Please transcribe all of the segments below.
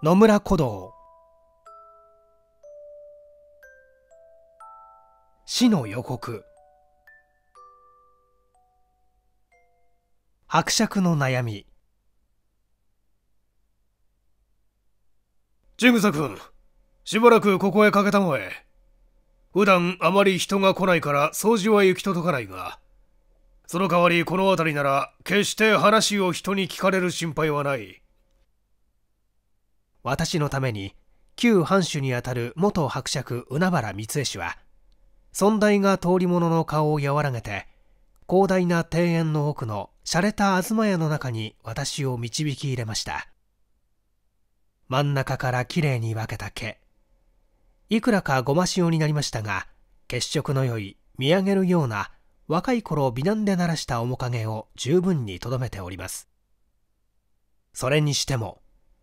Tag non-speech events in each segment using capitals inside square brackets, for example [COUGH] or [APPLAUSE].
野村古道死の予告伯爵の悩みジグザ君しばらくここへかけたまえ普段あまり人が来ないから掃除は行き届かないがその代わりこの辺りなら決して話を人に聞かれる心配はない私のために旧藩主にあたる元伯爵海原光恵氏は尊大が通り物の顔を和らげて広大な庭園の奥の洒落た東屋の中に私を導き入れました真ん中からきれいに分けた毛いくらかごま塩になりましたが血色の良い見上げるような若い頃美男で鳴らした面影を十分にとどめておりますそれにしても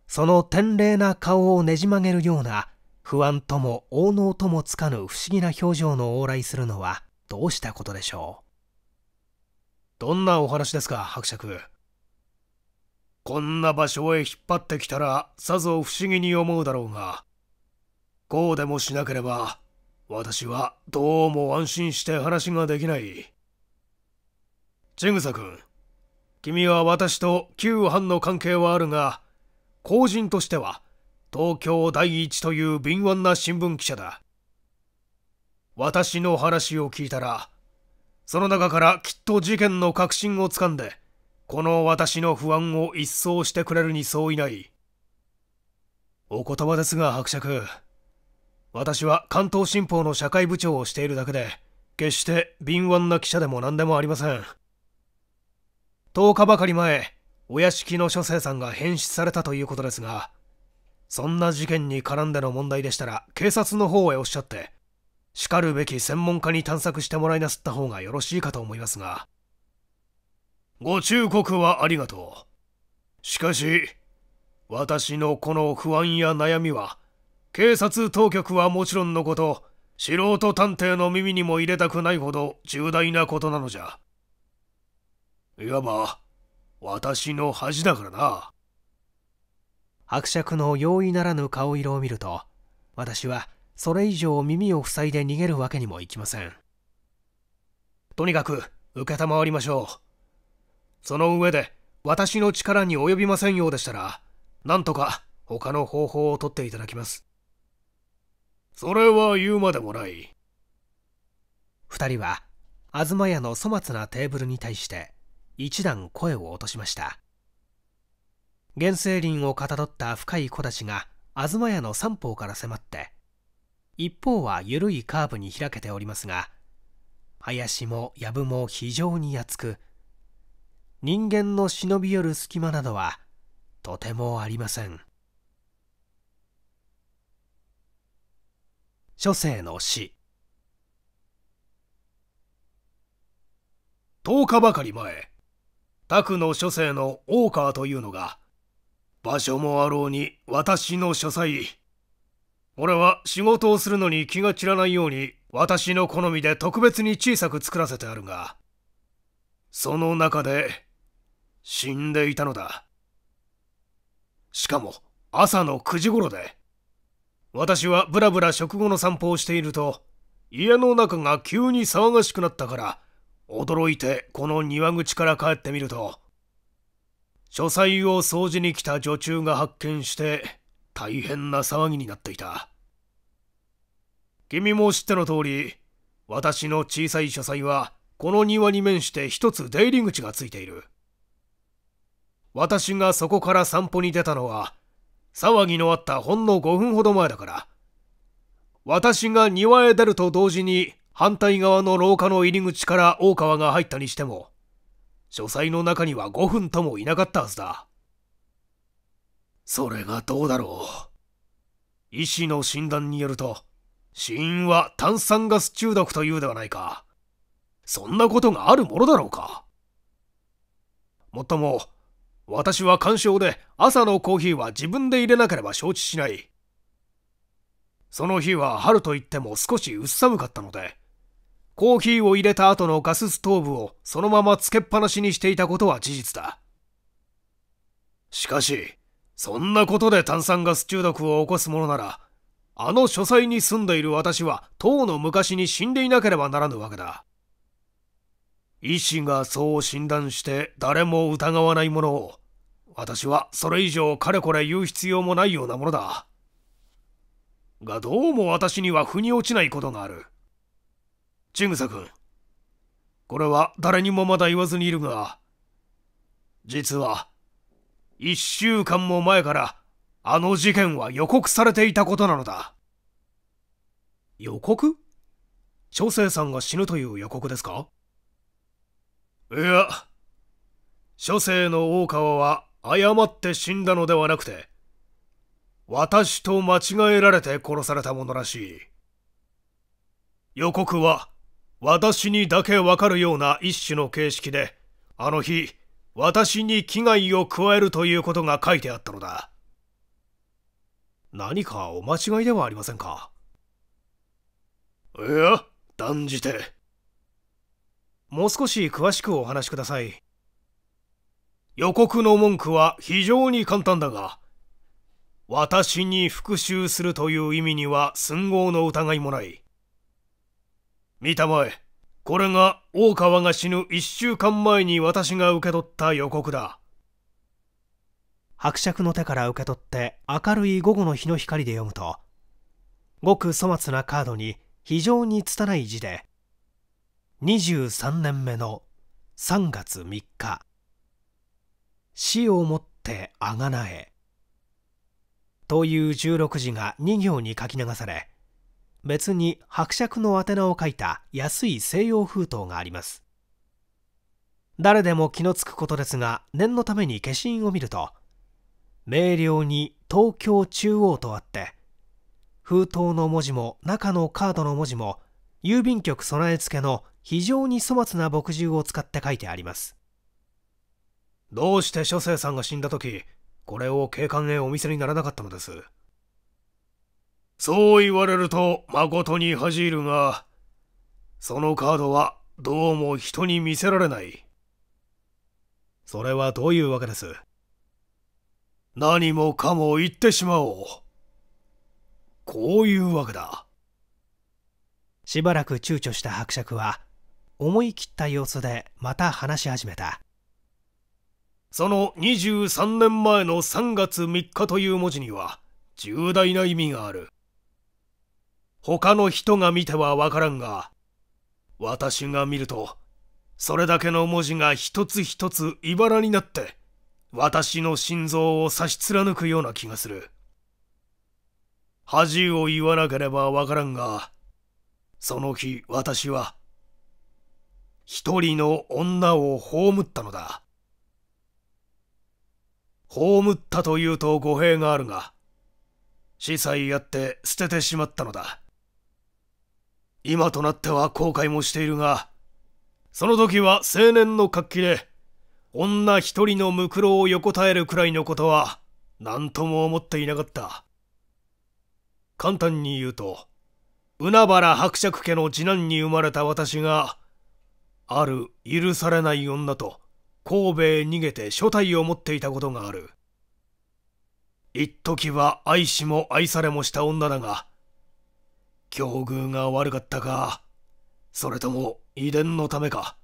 その天霊な顔をねじ曲げるような不安とも応能ともつかぬ不思議な表情の往来するのはどうしたことでしょうどんなお話ですか伯爵こんな場所へ引っ張ってきたらさぞ不思議に思うだろうがこうでもしなければ私はどうも安心して話ができない千草君君は私と旧藩の関係はあるが後人としては、東京第一という敏腕な新聞記者だ。私の話を聞いたら、その中からきっと事件の核心をつかんで、この私の不安を一掃してくれるに相違ない。お言葉ですが、伯爵。私は関東新報の社会部長をしているだけで、決して敏腕な記者でも何でもありません。10日ばかり前、お屋敷の書生さんが変死されたということですが、そんな事件に絡んでの問題でしたら、警察の方へおっしゃって、しかるべき専門家に探索してもらいなすった方がよろしいかと思いますが。ご忠告はありがとう。しかし、私のこの不安や悩みは、警察当局はもちろんのこと、素人探偵の耳にも入れたくないほど重大なことなのじゃ。いわば、私の恥だからな伯爵の容易ならぬ顔色を見ると私はそれ以上耳を塞いで逃げるわけにもいきませんとにかく承りましょうその上で私の力に及びませんようでしたらなんとか他の方法を取っていただきますそれは言うまでもない2人は東屋の粗末なテーブルに対して一段声を落としました原生林をかたどった深い木立が東屋の三方から迫って一方は緩いカーブに開けておりますが林も藪も非常に厚く人間の忍び寄る隙間などはとてもありません諸生の死10日ばかり前拓の書生の大川というのが場所もあろうに私の書斎俺は仕事をするのに気が散らないように私の好みで特別に小さく作らせてあるがその中で死んでいたのだしかも朝の9時頃で私はぶらぶら食後の散歩をしていると家の中が急に騒がしくなったから驚いてこの庭口から帰ってみると書斎を掃除に来た女中が発見して大変な騒ぎになっていた君も知っての通り私の小さい書斎はこの庭に面して一つ出入り口がついている私がそこから散歩に出たのは騒ぎのあったほんの5分ほど前だから私が庭へ出ると同時に反対側の廊下の入り口から大川が入ったにしても、書斎の中には5分ともいなかったはずだ。それがどうだろう。医師の診断によると、死因は炭酸ガス中毒というではないか。そんなことがあるものだろうか。もっとも、私は干渉で朝のコーヒーは自分で入れなければ承知しない。その日は春といっても少し薄寒かったので、コーヒーを入れた後のガスストーブをそのままつけっぱなしにしていたことは事実だ。しかし、そんなことで炭酸ガス中毒を起こすものなら、あの書斎に住んでいる私は、とうの昔に死んでいなければならぬわけだ。医師がそう診断して誰も疑わないものを、私はそれ以上かれこれ言う必要もないようなものだ。がどうも私には腑に落ちないことがある。グサ君これは誰にもまだ言わずにいるが実は1週間も前からあの事件は予告されていたことなのだ予告小生さんが死ぬという予告ですかいや諸生の大川は誤って死んだのではなくて私と間違えられて殺されたものらしい予告は私にだけわかるような一種の形式で、あの日、私に危害を加えるということが書いてあったのだ。何かお間違いではありませんかいや、断じて。もう少し詳しくお話しください。予告の文句は非常に簡単だが、私に復讐するという意味には寸合の疑いもない。見たまえ。これが大川が死ぬ一週間前に私が受け取った予告だ。伯爵の手から受け取って明るい午後の日の光で読むと、ごく粗末なカードに非常に拙い字で、23年目の3月3日、死をもってあがなえ、という16字が2行に書き流され、別に伯爵の宛名を書いた安い西洋封筒があります誰でも気のつくことですが念のために消印を見ると明瞭に東京中央とあって封筒の文字も中のカードの文字も郵便局備え付けの非常に粗末な墨汁を使って書いてありますどうして書生さんが死んだ時これを警官へお見せにならなかったのですそう言われると誠に恥じるが、そのカードはどうも人に見せられない。それはどういうわけです何もかも言ってしまおう。こういうわけだ。しばらく躊躇した伯爵は、思い切った様子でまた話し始めた。その23年前の3月3日という文字には重大な意味がある。他の人が見てはわからんが、私が見ると、それだけの文字が一つ一つ茨になって、私の心臓を差し貫くような気がする。恥を言わなければわからんが、その日私は、一人の女を葬ったのだ。葬ったというと語弊があるが、司祭やって捨ててしまったのだ。今となっては後悔もしているが、その時は青年の活気で、女一人のムクロを横たえるくらいのことは、何とも思っていなかった。簡単に言うと、海原伯爵家の次男に生まれた私が、ある許されない女と神戸へ逃げて所帯を持っていたことがある。一時は愛しも愛されもした女だが、境遇が悪かったかそれとも遺伝のためか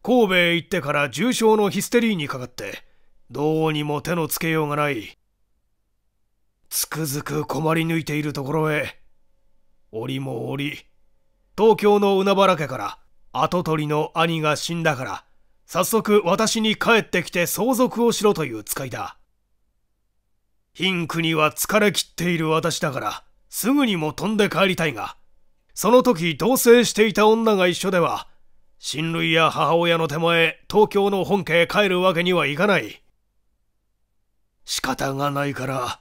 神戸へ行ってから重症のヒステリーにかかってどうにも手のつけようがないつくづく困り抜いているところへ折も折東京の海原家から跡取りの兄が死んだから早速私に帰ってきて相続をしろという使いだ貧苦には疲れ切っている私だからすぐにも飛んで帰りたいが、その時同棲していた女が一緒では、親類や母親の手前、東京の本家へ帰るわけにはいかない。仕方がないから、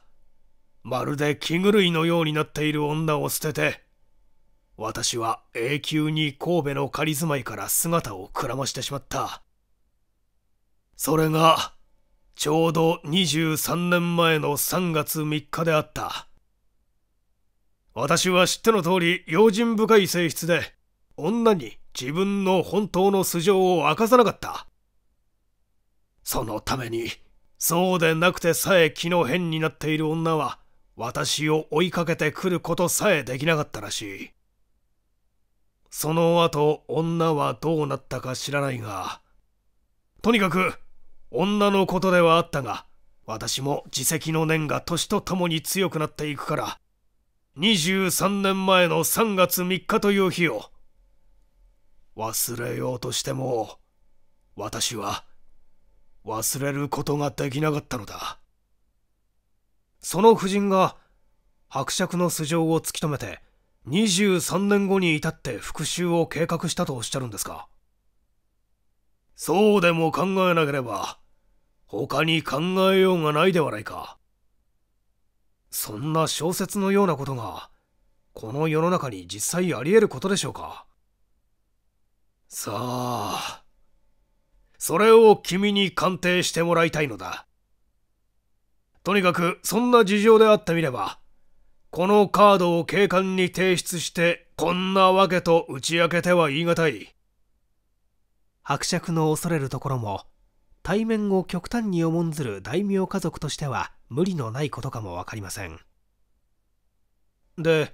まるで気狂いのようになっている女を捨てて、私は永久に神戸の仮住まいから姿をくらましてしまった。それが、ちょうど23年前の3月3日であった。私は知っての通り用心深い性質で、女に自分の本当の素性を明かさなかった。そのために、そうでなくてさえ気の変になっている女は、私を追いかけてくることさえできなかったらしい。その後、女はどうなったか知らないが、とにかく、女のことではあったが、私も自責の念が年とともに強くなっていくから、23年前の3月3日という日を忘れようとしても私は忘れることができなかったのだその夫人が伯爵の素性を突き止めて23年後に至って復讐を計画したとおっしゃるんですかそうでも考えなければ他に考えようがないではないかそんな小説のようなことが、この世の中に実際あり得ることでしょうかさあ、それを君に鑑定してもらいたいのだ。とにかく、そんな事情であってみれば、このカードを警官に提出して、こんなわけと打ち明けては言い難い。伯爵の恐れるところも、対面を極端に重んずる大名家族としては、無理のないことかも分かりませんで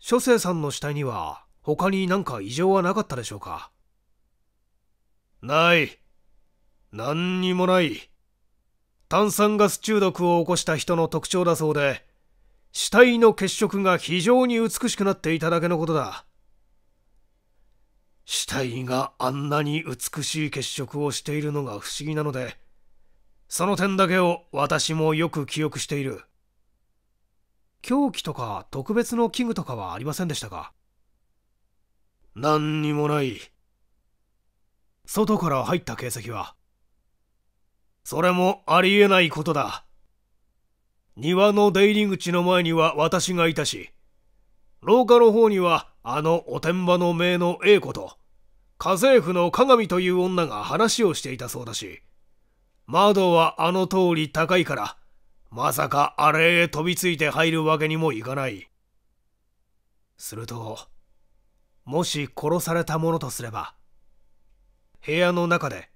諸生さんの死体には他に何か異常はなかったでしょうかない何にもない炭酸ガス中毒を起こした人の特徴だそうで死体の血色が非常に美しくなっていただけのことだ死体があんなに美しい血色をしているのが不思議なのでその点だけを私もよく記憶している凶器とか特別の器具とかはありませんでしたか何にもない外から入った形跡はそれもありえないことだ庭の出入り口の前には私がいたし廊下の方にはあのおてんばの名の A 子と家政婦の鏡という女が話をしていたそうだし窓はあの通り高いから、まさかあれへ飛びついて入るわけにもいかない。すると、もし殺されたものとすれば、部屋の中で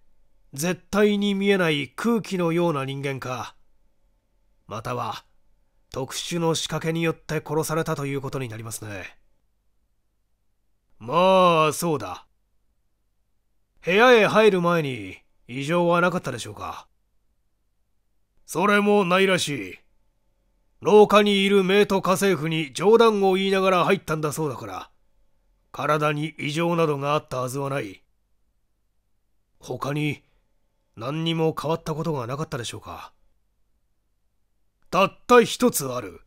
絶対に見えない空気のような人間か、または特殊の仕掛けによって殺されたということになりますね。まあ、そうだ。部屋へ入る前に、異常はなかったでしょうかそれもないらしい。廊下にいる名と家政婦に冗談を言いながら入ったんだそうだから、体に異常などがあったはずはない。他に何にも変わったことがなかったでしょうかたった一つある。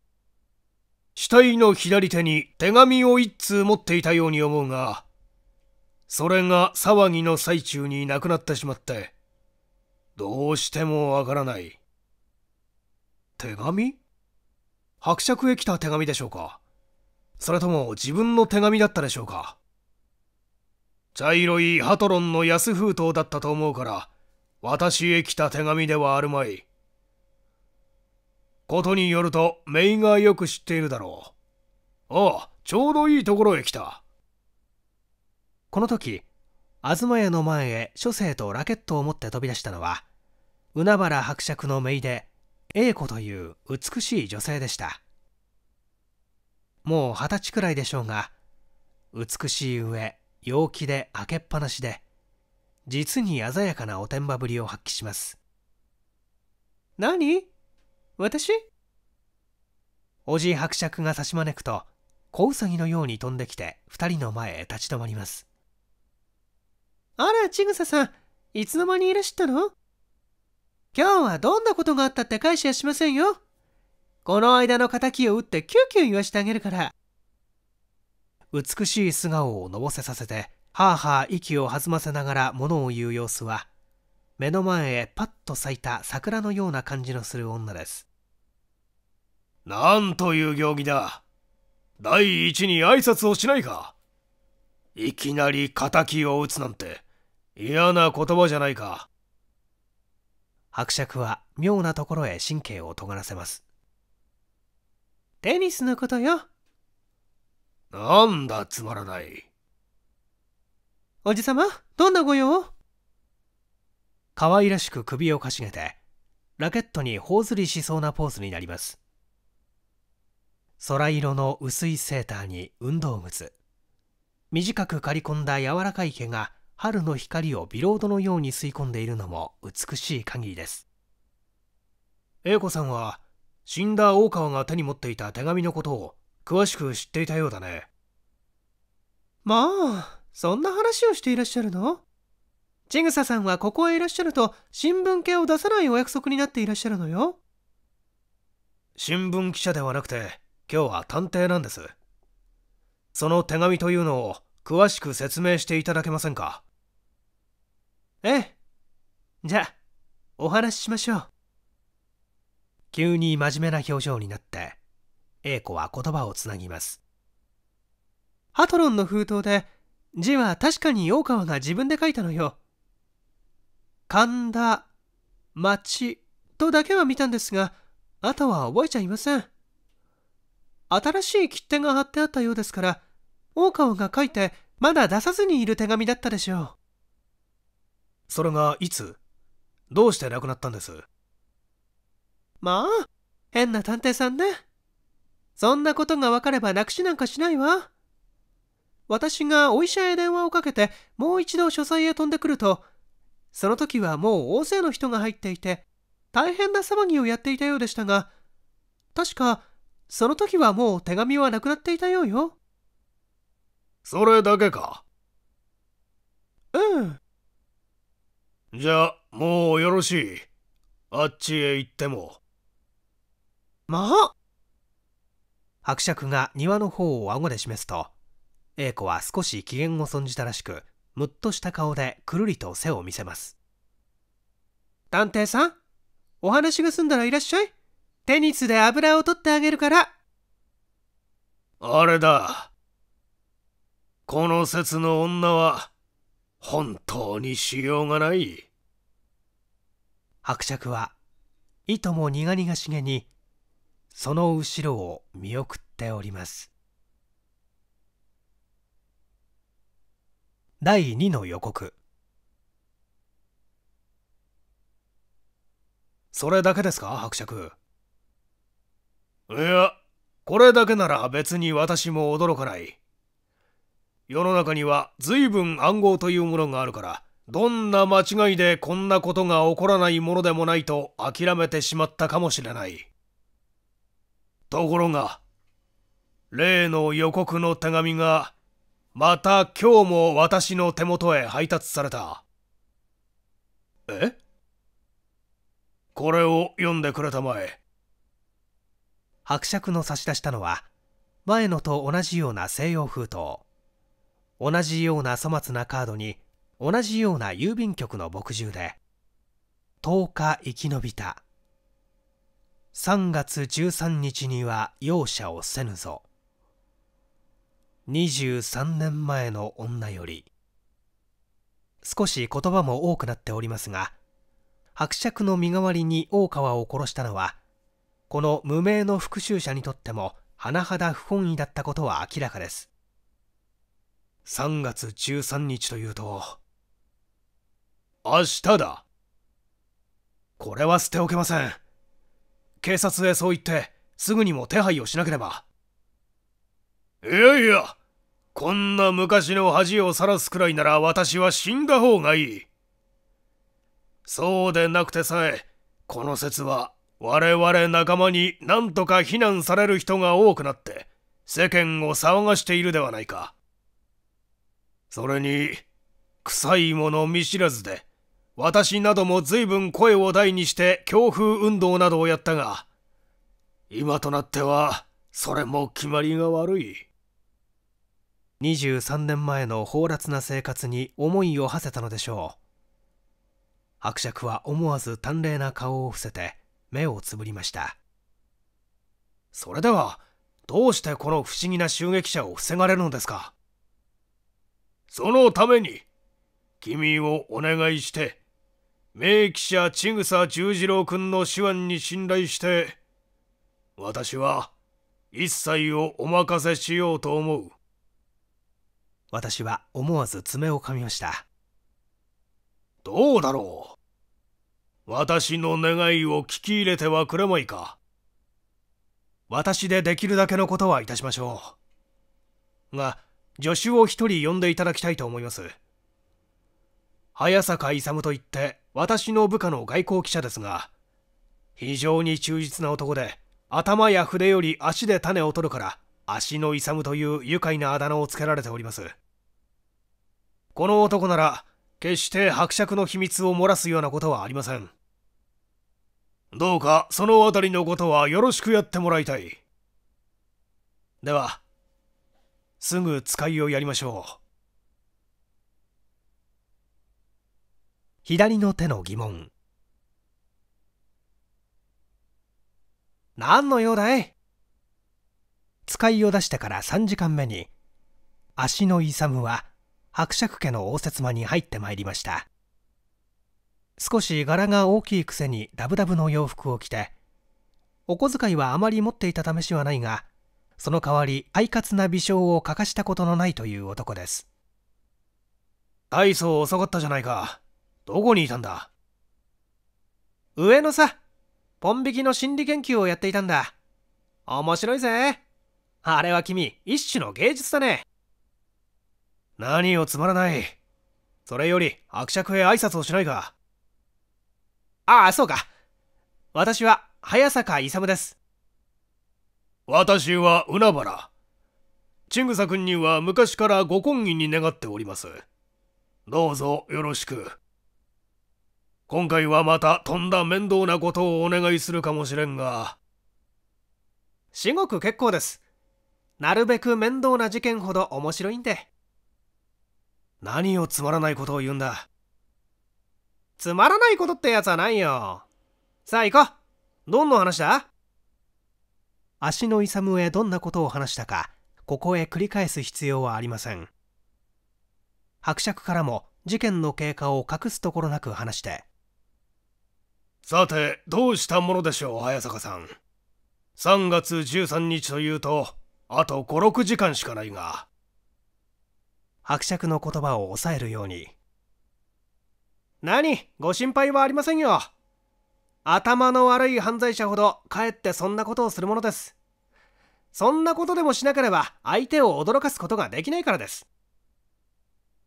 死体の左手に手紙を一通持っていたように思うが、それが騒ぎの最中に亡くなってしまってどうしてもわからない手紙伯爵へ来た手紙でしょうかそれとも自分の手紙だったでしょうか茶色いハトロンの安封筒だったと思うから私へ来た手紙ではあるまいことによるとメイがよく知っているだろうああちょうどいいところへ来たこの時東屋の前へ書生とラケットを持って飛び出したのは海原伯爵の姪で英子という美しい女性でしたもう二十歳くらいでしょうが美しい上陽気で開けっぱなしで実に鮮やかなおてんばぶりを発揮します何私おじ伯爵が差し招くと小ウサギのように飛んできて2人の前へ立ち止まりますあら、ちぐささん、いつの間にいらしたの今日はどんなことがあったって返しはしませんよ。この間の敵を打ってキュキュ言わしてあげるから。美しい素顔をのぼせさせて、はあはあ息を弾ませながら物を言う様子は、目の前へパッと咲いた桜のような感じのする女です。なんという行儀だ。第一に挨拶をしないか。いきなり敵を打つなんて。嫌な言葉じゃないか。伯爵は妙なところへ神経を尖らせます。テニスのことよ。なんだつまらない。おじさま、どんなご用可愛らしく首をかしげて、ラケットに頬ずりしそうなポーズになります。空色の薄いセーターに運動靴。短く刈り込んだ柔らかい毛が春の光をビロードのように吸い込んでいるのも美しい限りです。英子さんは死んだ大川が手に持っていた手紙のことを詳しく知っていたようだね。まあ、そんな話をしていらっしゃるのちぐささんはここへいらっしゃると新聞系を出さないお約束になっていらっしゃるのよ。新聞記者ではなくて今日は探偵なんです。その手紙というのを詳しく説明していただけませんかええじゃあお話ししましょう急に真面目な表情になって A 子は言葉をつなぎますハトロンの封筒で字は確かに大川が自分で書いたのよ神田町とだけは見たんですがあとは覚えちゃいません新しい切手が貼ってあったようですから大川が書いてまだ出さずにいる手紙だったでしょうそれがいつどうして亡くなったんですまあ、変な探偵さんね。そんなことが分かればなくしなんかしないわ。私がお医者へ電話をかけて、もう一度書斎へ飛んでくると、その時はもう大勢の人が入っていて、大変な騒ぎをやっていたようでしたが、確か、その時はもう手紙はなくなっていたようよ。それだけか。うん。じゃあもうよろしいあっちへ行ってもまあ伯爵が庭の方を顎で示すと英子は少し機嫌を損じたらしくむっとした顔でくるりと背を見せます探偵さんお話が済んだらいらっしゃいテニスで油を取ってあげるからあれだこの説の女は本当にしようがない伯爵はいとも苦々しげにその後ろを見送っております第二の予告それだけですか伯爵いやこれだけなら別に私も驚かない世の中には随分暗号というものがあるからどんな間違いでこんなことが起こらないものでもないと諦めてしまったかもしれないところが例の予告の手紙がまた今日も私の手元へ配達されたえこれを読んでくれたまえ伯爵の差し出したのは前のと同じような西洋封筒同じような粗末なカードに同じような郵便局の墨汁で10日生き延びた3月13日には容赦をせぬぞ23年前の女より少し言葉も多くなっておりますが伯爵の身代わりに大川を殺したのはこの無名の復讐者にとっても甚だ不本意だったことは明らかです3月13日というと明日だこれは捨ておけません警察へそう言ってすぐにも手配をしなければいやいやこんな昔の恥をさらすくらいなら私は死んだ方がいいそうでなくてさえこの説は我々仲間に何とか非難される人が多くなって世間を騒がしているではないかそれに臭いもの見知らずで私なども随分声を大にして強風運動などをやったが今となってはそれも決まりが悪い23年前の放埒な生活に思いを馳せたのでしょう伯爵は思わず淡麗な顔を伏せて目をつぶりましたそれではどうしてこの不思議な襲撃者を防がれるのですかそのために君をお願いして名記者千草十次郎君の手腕に信頼して私は一切をお任せしようと思う私は思わず爪を噛みましたどうだろう私の願いを聞き入れてはくれまいか私でできるだけのことはいたしましょうが助手を一人呼んでいただきたいと思います。早坂勇といって私の部下の外交記者ですが、非常に忠実な男で、頭や筆より足で種を取るから、足の勇という愉快なあだ名をつけられております。この男なら、決して伯爵の秘密を漏らすようなことはありません。どうかそのあたりのことはよろしくやってもらいたい。では、すぐ使いをやりましょう左の手の疑問何の用だい使いを出してから3時間目に足の勇は伯爵家の応接間に入ってまいりました少し柄が大きいくせにダブダブの洋服を着てお小遣いはあまり持っていた試しはないがその代わり、快活な微笑を欠かしたことのないという男です。大層遅かったじゃないか。どこにいたんだ上野さ、ポン引きの心理研究をやっていたんだ。面白いぜ。あれは君、一種の芸術だね。何をつまらない。それより、伯爵へ挨拶をしないか。ああ、そうか。私は、早坂勇です。私は海原。千草君には昔からご婚儀に願っております。どうぞよろしく。今回はまたとんだ面倒なことをお願いするかもしれんが。至極結構です。なるべく面倒な事件ほど面白いんで。何をつまらないことを言うんだ。つまらないことってやつはないよ。さあ行こう。どんな話だ足の勇へどんなことを話したかここへ繰り返す必要はありません伯爵からも事件の経過を隠すところなく話してさてどうしたものでしょう早坂さん3月13日というとあと56時間しかないが伯爵の言葉を抑えるように何ご心配はありませんよ頭の悪い犯罪者ほどかえってそんなことをするものですそんなことでもしなければ相手を驚かすことができないからです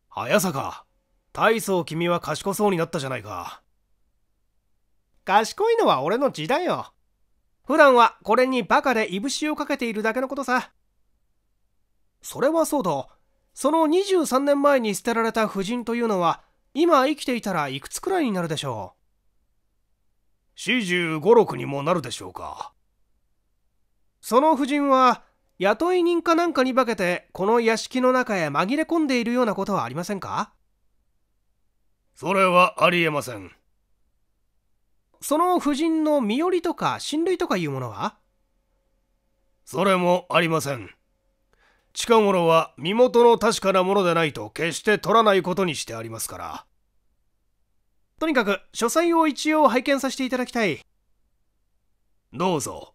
早坂大層君は賢そうになったじゃないか賢いのは俺の字だよ普段はこれにバカでいぶしをかけているだけのことさそれはそうだその23年前に捨てられた婦人というのは今生きていたらいくつくらいになるでしょう四十五六にもなるでしょうか。その夫人は、雇い人かなんかに化けて、この屋敷の中へ紛れ込んでいるようなことはありませんかそれはありえません。その夫人の身寄りとか親類とかいうものはそれもありません。近頃は身元の確かなものでないと決して取らないことにしてありますから。とにかく書斎を一応拝見させていただきたいどうぞ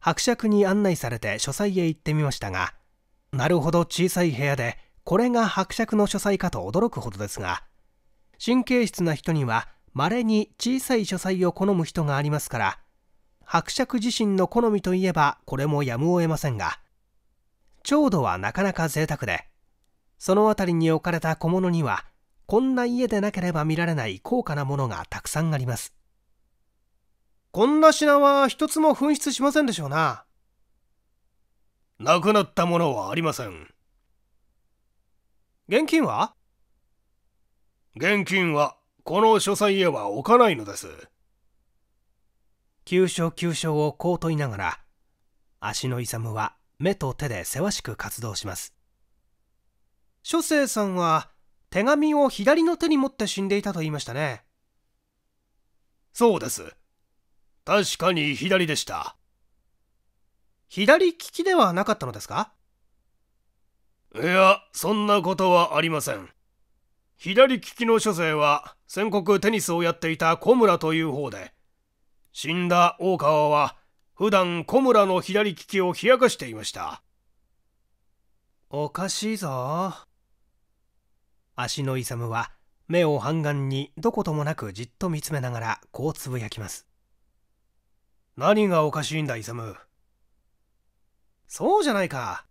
伯爵に案内されて書斎へ行ってみましたがなるほど小さい部屋でこれが伯爵の書斎かと驚くほどですが神経質な人には稀に小さい書斎を好む人がありますから伯爵自身の好みといえばこれもやむを得ませんが長度はなかなか贅沢でその辺りに置かれた小物にはこんな家でなければ見られない高価なものがたくさんあります。こんな品は一つも紛失しませんでしょうな。なくなったものはありません。現金は現金はこの書斎へは置かないのです。急所急所をこう問いながら、足の勇は目と手でせわしく活動します。書生さんは手紙を左の手に持って死んでいたと言いましたねそうです確かに左でした左利きではなかったのですかいやそんなことはありません左利きの書生は戦国テニスをやっていた小村という方で死んだ大川は普段小村の左利きを冷やかしていましたおかしいぞ足の勇は目を半眼にどこともなくじっと見つめながらこうつぶやきます何がおかしいんだ勇そうじゃないか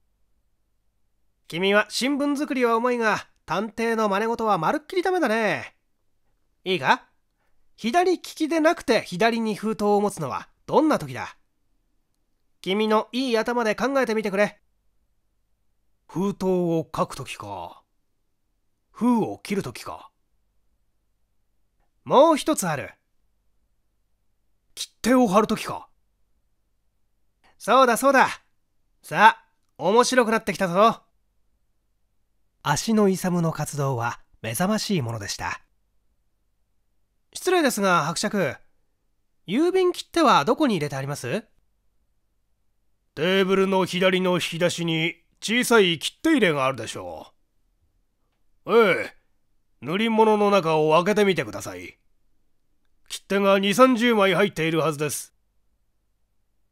君は新聞作りは重いが探偵の真似事はまるっきりダメだねいいか左利きでなくて左に封筒を持つのはどんな時だ君のいい頭で考えてみてくれ封筒を書く時か封を切る時かもう一つある切手を貼る時かそうだそうださあ面白くなってきたぞ足の勇の活動は目覚ましいものでした失礼ですが伯爵郵便切手はどこに入れてありますテーブルの左の引き出しに小さい切手入れがあるでしょうええ塗り物の中を開けてみてください切手が2 3 0枚入っているはずです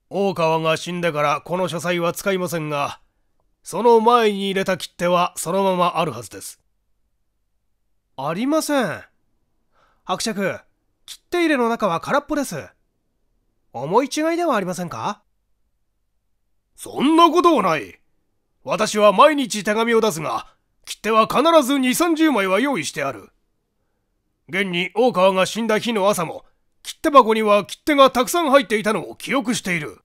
大川が死んでからこの書斎は使いませんがその前に入れた切手はそのままあるはずですありません伯爵切手入れの中は空っぽです思い違いではありませんかそんなことはない私は毎日手紙を出すが切手は必ず2、30枚は用意してある。現に大川が死んだ日の朝も、切手箱には切手がたくさん入っていたのを記憶している。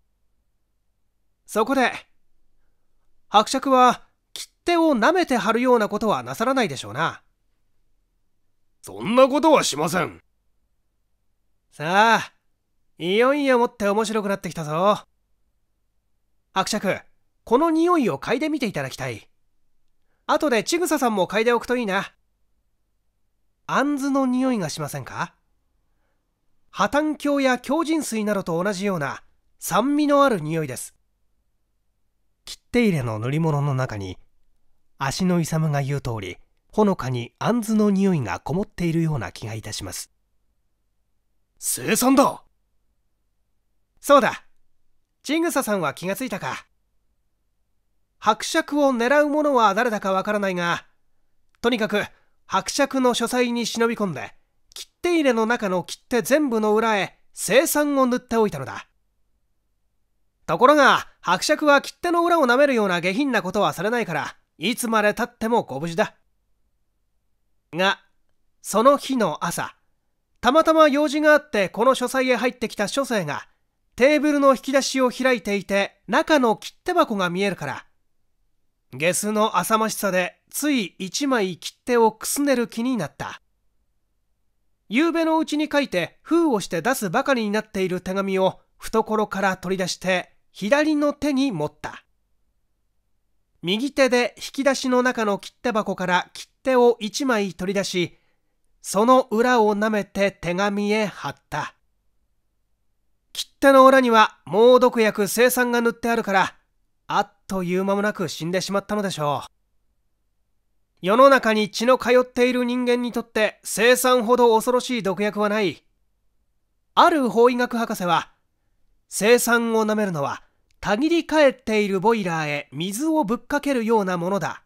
そこで、伯爵は切手を舐めて貼るようなことはなさらないでしょうな。そんなことはしません。さあ、いよいよもって面白くなってきたぞ。伯爵、この匂いを嗅いでみていただきたい。後でちぐささんも嗅いでおくといいな。あんずの匂いがしませんか破綻鏡や強靭水などと同じような酸味のある匂いです。切手入れの塗り物の中に足の勇が言う通りほのかにあんずの匂いがこもっているような気がいたします生産だそうだ千草ささんは気がついたか伯爵を狙う者は誰だかわからないが、とにかく伯爵の書斎に忍び込んで、切手入れの中の切手全部の裏へ生産を塗っておいたのだ。ところが、伯爵は切手の裏を舐めるような下品なことはされないから、いつまでたってもご無事だ。が、その日の朝、たまたま用事があってこの書斎へ入ってきた書生が、テーブルの引き出しを開いていて、中の切手箱が見えるから、ゲスの浅ましさでつい一枚切手をくすねる気になった夕べのうちに書いて封をして出すばかりになっている手紙を懐から取り出して左の手に持った右手で引き出しの中の切手箱から切手を1枚取り出しその裏を舐めて手紙へ貼った切手の裏には猛毒薬生産が塗ってあるからあっという間もなく死んでしまったのでしょう。世の中に血の通っている人間にとって生産ほど恐ろしい毒薬はない。ある法医学博士は、生産を舐めるのは、たぎり返っているボイラーへ水をぶっかけるようなものだ。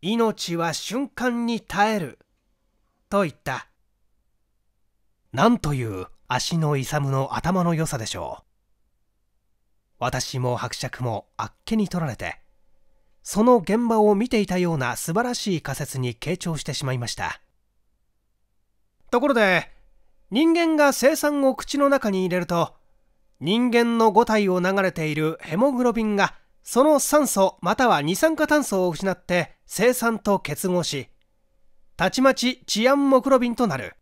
命は瞬間に耐える。と言った。なんという足の勇の頭の良さでしょう。私も伯爵もあっけに取られてその現場を見ていたような素晴らしい仮説に傾聴してしまいましたところで人間が生産を口の中に入れると人間の五体を流れているヘモグロビンがその酸素または二酸化炭素を失って生産と結合したちまち治安モクロビンとなる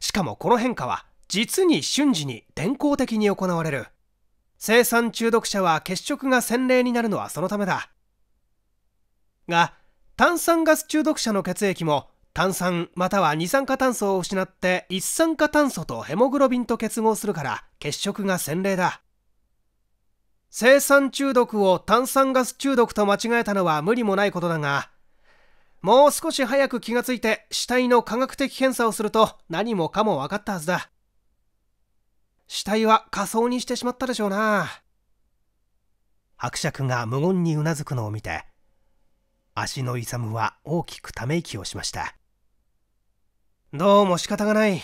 しかもこの変化は実に瞬時に電光的に行われる生産中毒者は血色が洗礼になるのはそのためだが炭酸ガス中毒者の血液も炭酸または二酸化炭素を失って一酸化炭素とヘモグロビンと結合するから血色が洗礼だ生産中毒を炭酸ガス中毒と間違えたのは無理もないことだがもう少し早く気がついて死体の科学的検査をすると何もかも分かったはずだ死体は仮装にしてしまったでしょうな伯爵が無言にうなずくのを見て足の勇は大きくため息をしましたどうも仕方がない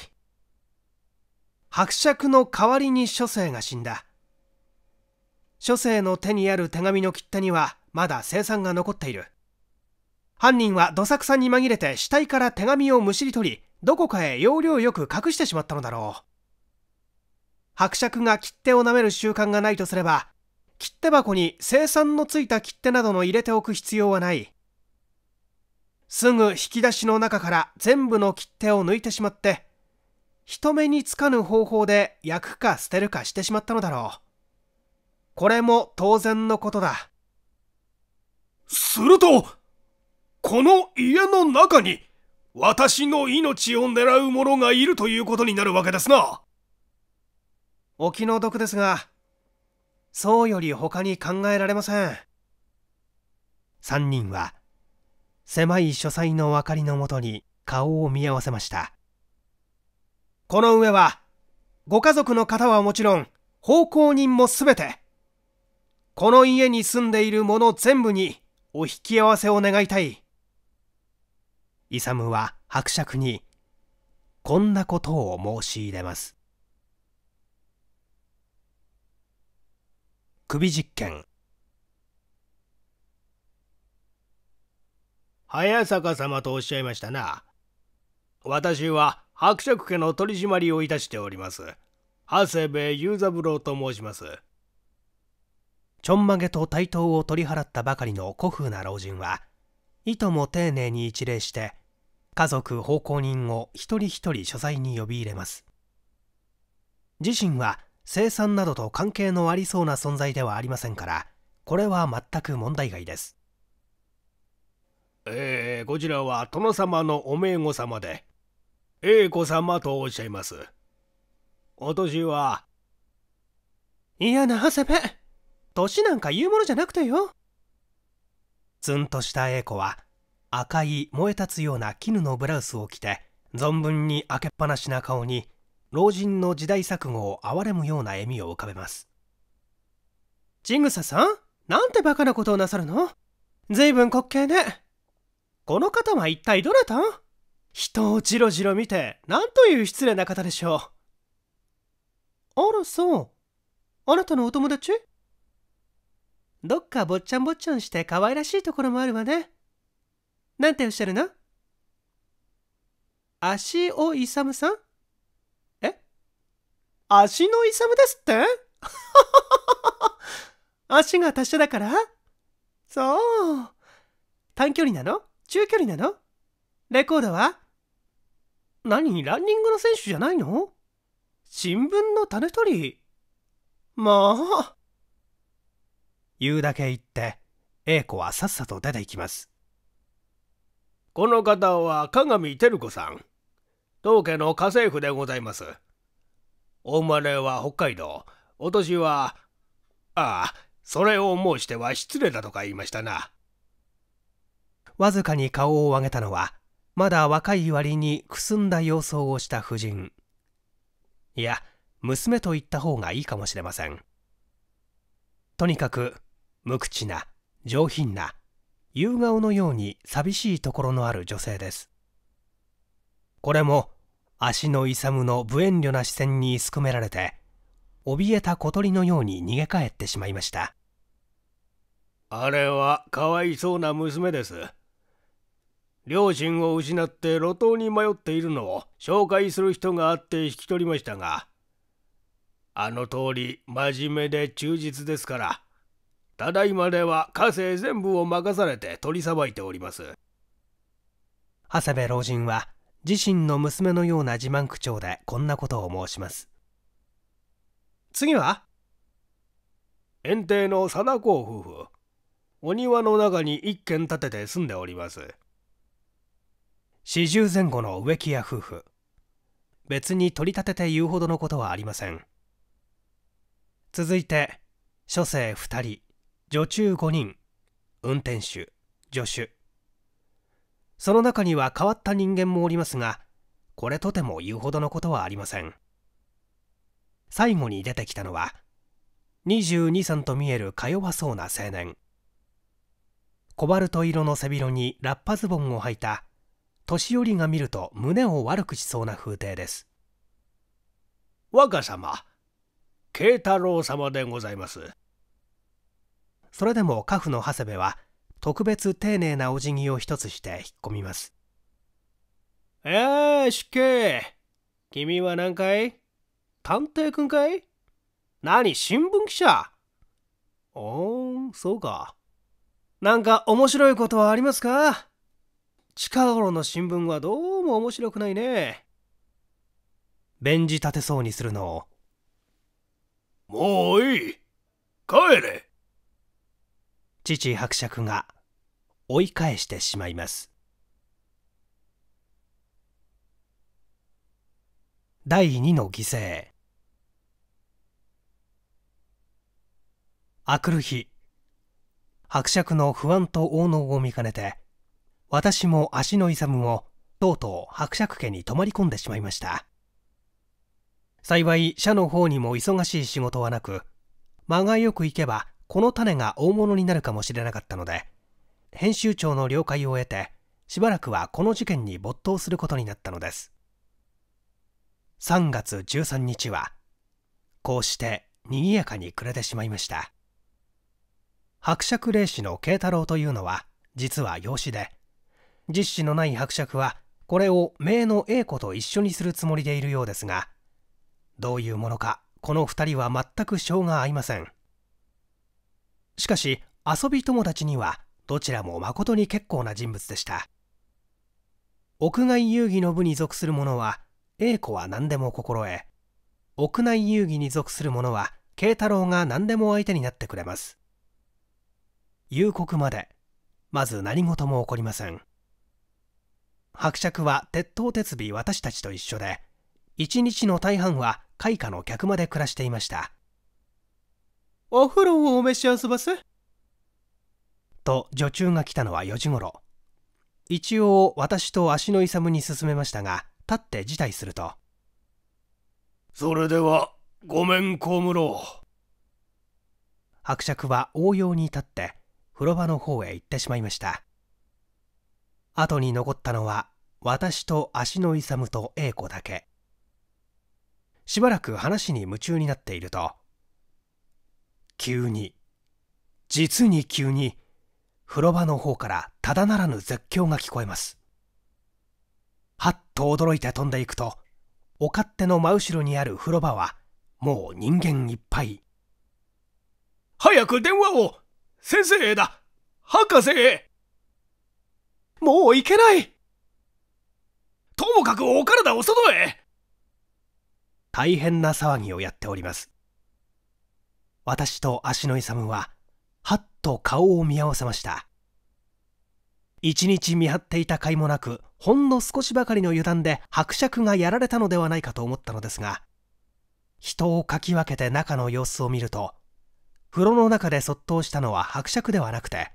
伯爵の代わりに書生が死んだ書生の手にある手紙の切手にはまだ生産が残っている犯人はどさくさに紛れて死体から手紙をむしり取りどこかへ要領よく隠してしまったのだろう伯爵が切手を舐める習慣がないとすれば切手箱に生産のついた切手などの入れておく必要はないすぐ引き出しの中から全部の切手を抜いてしまって人目につかぬ方法で焼くか捨てるかしてしまったのだろうこれも当然のことだするとこの家の中に私の命を狙う者がいるということになるわけですなお気の毒ですがそうより他に考えられません3人は狭い書斎の明かりのもとに顔を見合わせましたこの上はご家族の方はもちろん奉公人も全てこの家に住んでいる者全部にお引き合わせを願いたい勇は伯爵にこんなことを申し入れます首実験早坂様とおっしゃいましたな私は伯爵家の取り締まりをいたしております長谷部雄三郎と申しますちょんまげと対等を取り払ったばかりの古風な老人はいとも丁寧に一礼して家族奉公人を一人一人所在に呼び入れます自身は生産などと関係のありそうな存在ではありませんからこれは全く問題外ですええー、こちらは殿様のお名御様で英子様とおっしゃいますお年はいやな長谷部年なんか言うものじゃなくてよツンとした英子は赤い燃え立つような絹のブラウスを着て存分に開けっぱなしな顔に老人の時代錯誤を憐れむような笑みを浮かべますちぐささんなんてバカなことをなさるのずいぶん滑稽ねこの方は一体どなた人をジロジロ見てなんという失礼な方でしょうあらそうあなたのお友達どっか坊ちゃん坊ちゃんして可愛らしいところもあるわね。なんておっしゃるの足尾勇さん足のイサムですって [LAUGHS] 足が達者だからそう。短距離なの中距離なのレコードは何ランニングの選手じゃないの新聞の種取り。まあ。言うだけ言って、A 子はさっさと出て行きます。この方は鏡照子さん。当家の家政婦でございます。お生まれは北海道、お年は、ああ、それを申しては失礼だとか言いましたな。わずかに顔を上げたのは、まだ若い割にくすんだ様相をした夫人。いや、娘と言った方がいいかもしれません。とにかく、無口な、上品な、夕顔のように寂しいところのある女性です。これも足の勇の無遠慮な視線にすくめられて怯えた小鳥のように逃げ帰ってしまいましたあれはかわいそうな娘です両親を失って路頭に迷っているのを紹介する人があって引き取りましたがあの通り真面目で忠実ですからただいまでは家政全部を任されて取りさばいております長谷部老人は自身の娘のような自慢口調でこんなことを申します次は園庭の貞子夫婦お庭の中に一軒建てて住んでおります四十前後の植木屋夫婦別に取り立てて言うほどのことはありません続いて書生2人女中5人運転手助手その中には変わった人間もおりますがこれとても言うほどのことはありません最後に出てきたのは22歳と見えるか弱そうな青年コバルト色の背広にラッパズボンを履いた年寄りが見ると胸を悪くしそうな風体です若様慶太郎様でございますそれでも家父の長谷部は特別丁寧なお辞儀を一つして引っ込みますええしけ君は何回探偵くんかい何新聞記者おーん、そうかなんか面白いことはありますか近頃の新聞はどうも面白くないね弁じ立てそうにするのをもういい帰れ父伯爵が追い返してしまいます第2の犠牲あくる日伯爵の不安と応能を見かねて私も足の勇もとうとう伯爵家に泊まり込んでしまいました幸い社の方にも忙しい仕事はなく間がよく行けばこの種が大物になるかもしれなかったので編集長の了解を得てしばらくはこの事件に没頭することになったのです3月13日はこうして賑やかに暮れてしまいました伯爵霊師の慶太郎というのは実は養子で実子のない伯爵はこれを名の英子と一緒にするつもりでいるようですがどういうものかこの2人は全く性が合いませんしかし遊び友達にはどちらも誠に結構な人物でした屋外遊戯の部に属する者は A 子は何でも心得屋内遊戯に属する者は慶太郎が何でも相手になってくれます夕刻までまず何事も起こりません伯爵は鉄頭鉄尾私たちと一緒で一日の大半は開花の客まで暮らしていましたお風呂をお召し遊ばせ。と女中が来たのは4時ごろ一応私と足の勇に勧めましたが立って辞退するとそれではごめん小室伯爵は応用に立って風呂場の方へ行ってしまいました後に残ったのは私と足の勇と英子だけしばらく話に夢中になっていると急に実に急に風呂場の方からただならぬ絶叫が聞こえますはっと驚いて飛んでいくとお勝手の真後ろにある風呂場はもう人間いっぱい早く電話を先生へだ博士へもう行けないともかくお体を外へ大変な騒ぎをやっております私と足の勇ははっと顔を見合わせました一日見張っていた甲斐もなくほんの少しばかりの油断で伯爵がやられたのではないかと思ったのですが人をかき分けて中の様子を見ると風呂の中でそっとしたのは伯爵ではなくて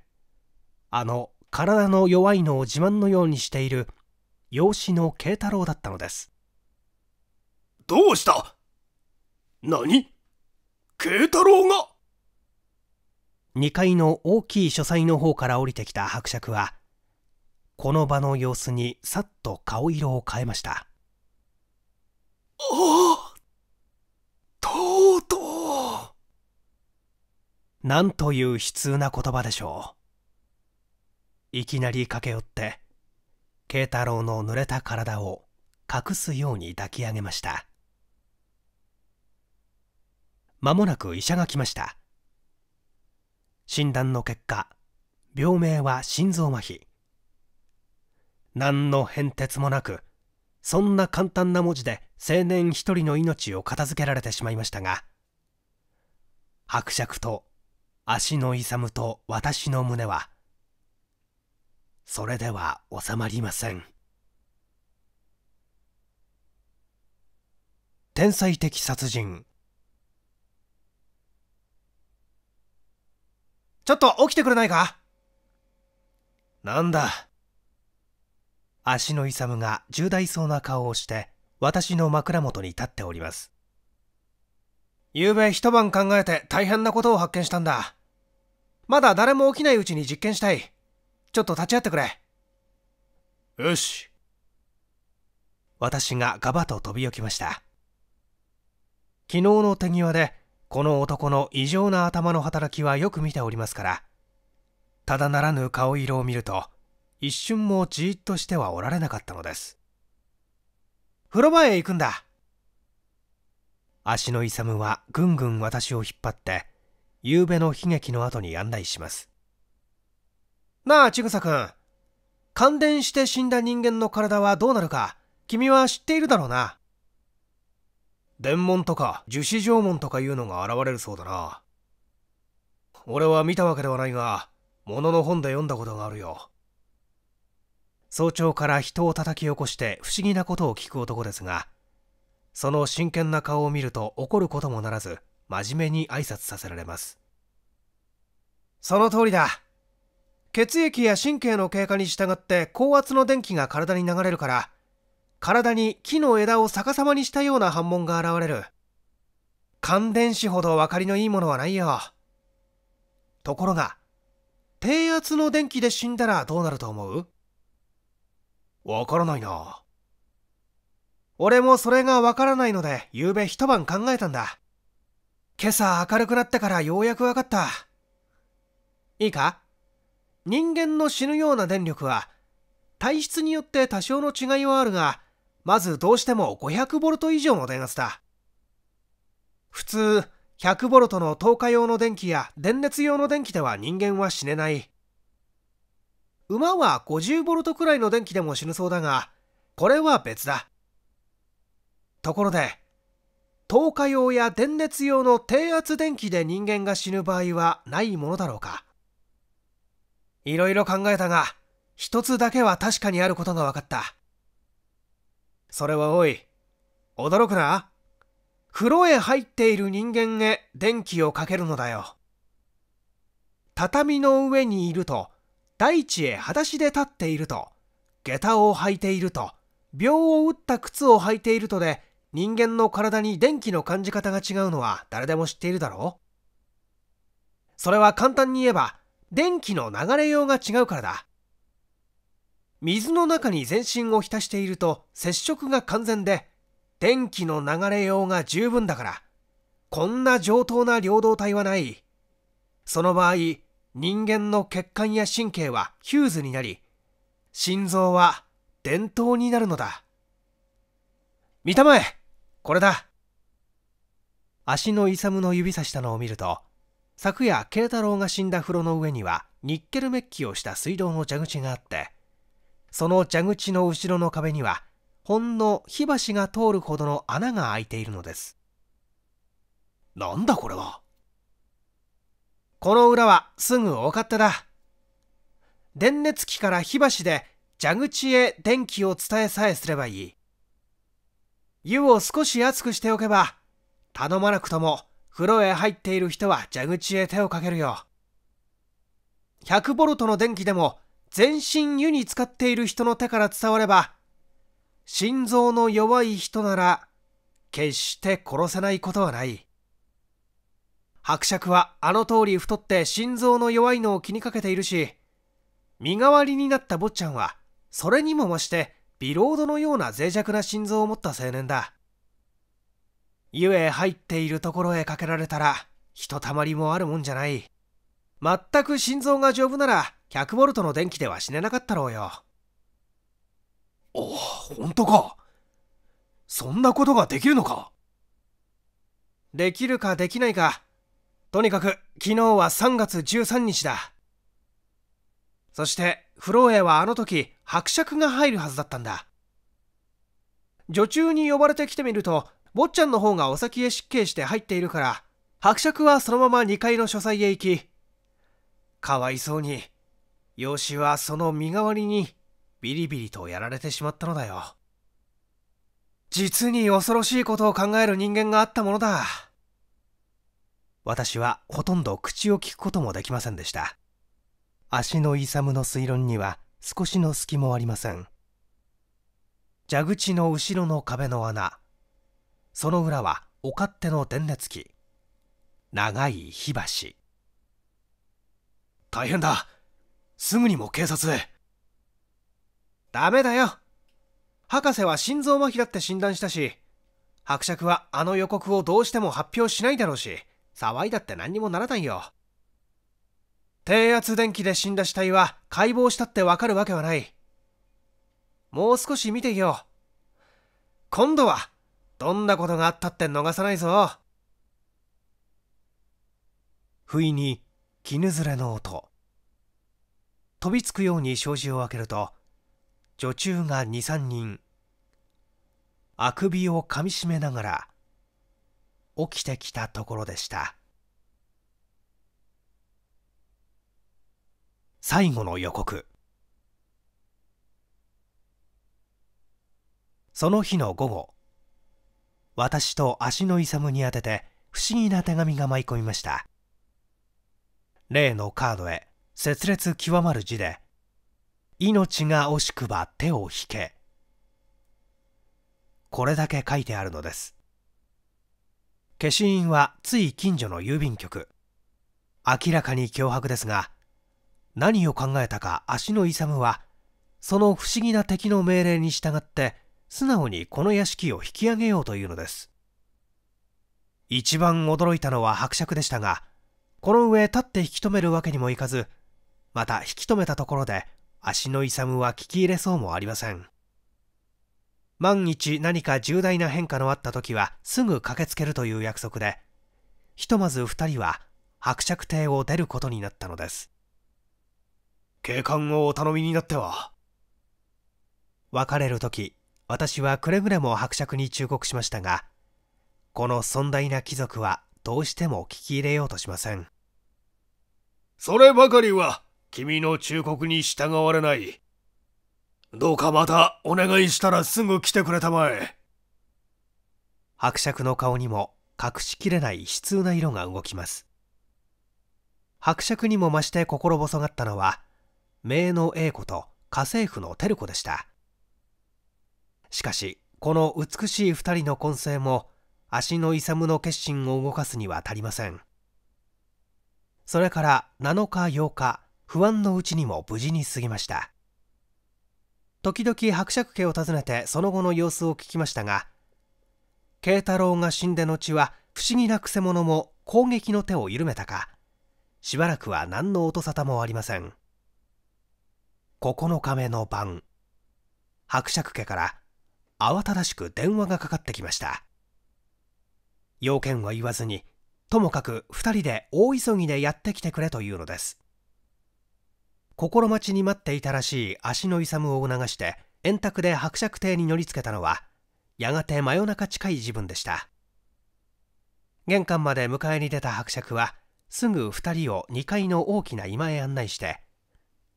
あの体の弱いのを自慢のようにしている養子の慶太郎だったのですどうした何慶太郎が2階の大きい書斎の方から降りてきた伯爵はこの場の様子にさっと顔色を変えましたああとうとうなんという悲痛な言葉でしょういきなり駆け寄って慶太郎の濡れた体を隠すように抱き上げました間もなく医者が来ました診断の結果病名は心臓麻痺何の変哲もなくそんな簡単な文字で青年一人の命を片付けられてしまいましたが伯爵と足の勇と私の胸はそれでは収まりません天才的殺人ちょっと起きてくれないかなんだ足の勇が重大そうな顔をして私の枕元に立っております昨夜一晩考えて大変なことを発見したんだまだ誰も起きないうちに実験したいちょっと立ち会ってくれよし私がガバと飛び起きました昨日の手際でこの男の異常な頭の働きはよく見ておりますからただならぬ顔色を見ると一瞬もじーっとしてはおられなかったのです風呂場へ行くんだ足の勇はぐんぐん私を引っ張って夕べの悲劇の後に案内しますなあ千草君くん感電して死んだ人間の体はどうなるか君は知っているだろうな伝門とか樹脂縄文とかいうのが現れるそうだな俺は見たわけではないがものの本で読んだことがあるよ早朝から人を叩き起こして不思議なことを聞く男ですがその真剣な顔を見ると怒ることもならず真面目に挨拶させられますその通りだ血液や神経の経過に従って高圧の電気が体に流れるから体に木の枝を逆さまにしたような反紋が現れる。感電子ほど分かりのいいものはないよ。ところが、低圧の電気で死んだらどうなると思うわからないな。俺もそれがわからないので、昨べ一晩考えたんだ。今朝明るくなったからようやくわかった。いいか人間の死ぬような電力は、体質によって多少の違いはあるが、まずどうしても5 0 0ト以上の電圧だ。普通、100V の透過用の電気や電熱用の電気では人間は死ねない。馬は 50V くらいの電気でも死ぬそうだが、これは別だ。ところで、透過用や電熱用の低圧電気で人間が死ぬ場合はないものだろうか。いろいろ考えたが、一つだけは確かにあることが分かった。それはおい驚くな風呂へ入っている人間へ電気をかけるのだよ畳の上にいると大地へ裸足で立っていると下駄を履いていると病を打った靴を履いているとで人間の体に電気の感じ方が違うのは誰でも知っているだろうそれは簡単に言えば電気の流れようが違うからだ水の中に全身を浸していると接触が完全で、電気の流れようが十分だから、こんな上等な領動体はない。その場合、人間の血管や神経はヒューズになり、心臓は伝統になるのだ。見たまえこれだ足の勇の指さしたのを見ると、昨夜慶太郎が死んだ風呂の上にはニッケルメッキをした水道の蛇口があって、その蛇口の後ろの壁にはほんの火箸が通るほどの穴が開いているのですなんだこれはこの裏はすぐか勝手だ電熱器から火箸で蛇口へ電気を伝えさえすればいい湯を少し熱くしておけば頼まなくとも風呂へ入っている人は蛇口へ手をかけるよ100ボルトの電気でも全身湯に浸かっている人の手から伝われば、心臓の弱い人なら、決して殺せないことはない。伯爵はあの通り太って心臓の弱いのを気にかけているし、身代わりになった坊ちゃんは、それにも増して、ビロードのような脆弱な心臓を持った青年だ。ゆえ入っているところへかけられたら、ひとたまりもあるもんじゃない。全く心臓が丈夫なら、100ボルトの電気では死ねなかったろうよ。あ本ほんとか。そんなことができるのか。できるかできないか。とにかく、昨日は3月13日だ。そして、フローエはあの時、伯爵が入るはずだったんだ。女中に呼ばれて来てみると、坊ちゃんの方がお先へ失敬して入っているから、伯爵はそのまま2階の書斎へ行き、かわいそうに、養子はその身代わりにビリビリとやられてしまったのだよ。実に恐ろしいことを考える人間があったものだ。私はほとんど口を聞くこともできませんでした。足の勇の推論には少しの隙もありません。蛇口の後ろの壁の穴、その裏はお勝手の電熱器、長い火箸。大変だすぐにも警察へ。ダメだよ。博士は心臓麻痺だって診断したし、伯爵はあの予告をどうしても発表しないだろうし、騒いだって何にもならないよ。低圧電気で死んだ死体は解剖したってわかるわけはない。もう少し見ていよう。今度は、どんなことがあったって逃さないぞ。不意に、絹ずれの音。飛びつくように障子を開けると女中が23人あくびをかみしめながら起きてきたところでした最後の予告その日の午後私と足の勇に宛てて不思議な手紙が舞い込みました例のカードへ切烈極まる字で「命が惜しくば手を引け」これだけ書いてあるのです消印はつい近所の郵便局明らかに脅迫ですが何を考えたか足の勇はその不思議な敵の命令に従って素直にこの屋敷を引き上げようというのです一番驚いたのは伯爵でしたがこの上立って引き止めるわけにもいかずまた引き止めたところで足の勇は聞き入れそうもありません万一何か重大な変化のあった時はすぐ駆けつけるという約束でひとまず2人は伯爵邸を出ることになったのです警官をお頼みになっては別れる時私はくれぐれも伯爵に忠告しましたがこの尊大な貴族はどうしても聞き入れようとしませんそればかりは君の忠告に従われない。どうかまたお願いしたらすぐ来てくれたまえ。伯爵の顔にも隠しきれない悲痛な色が動きます。伯爵にも増して心細がったのは、名の英子と家政婦の照子でした。しかし、この美しい二人の混成も、足の勇の決心を動かすには足りません。それから7日8日、不安のうちにも無事に過ぎました時々伯爵家を訪ねてその後の様子を聞きましたが慶太郎が死んで後は不思議なくせ者も攻撃の手を緩めたかしばらくは何の音沙汰もありません9日目の晩伯爵家から慌ただしく電話がかかってきました要件は言わずにともかく2人で大急ぎでやってきてくれというのです心待ちに待っていたらしい足の勇を促して円卓で伯爵邸に乗りつけたのはやがて真夜中近い時分でした玄関まで迎えに出た伯爵はすぐ2人を2階の大きな居間へ案内して